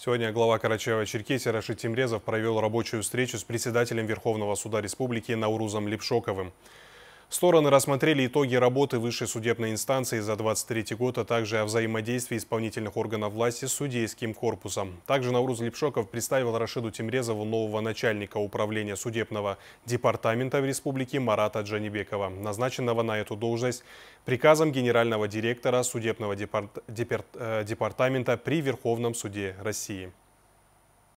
Сегодня глава Карачаева-Черкесии Рашид Тимрезов провел рабочую встречу с председателем Верховного суда республики Наурузом Лепшоковым. Стороны рассмотрели итоги работы высшей судебной инстанции за 23 год, а также о взаимодействии исполнительных органов власти с судейским корпусом. Также Науруз Лепшоков представил Рашиду Тимрезову нового начальника управления судебного департамента в республике Марата Джанибекова, назначенного на эту должность приказом генерального директора судебного э, департамента при Верховном суде России.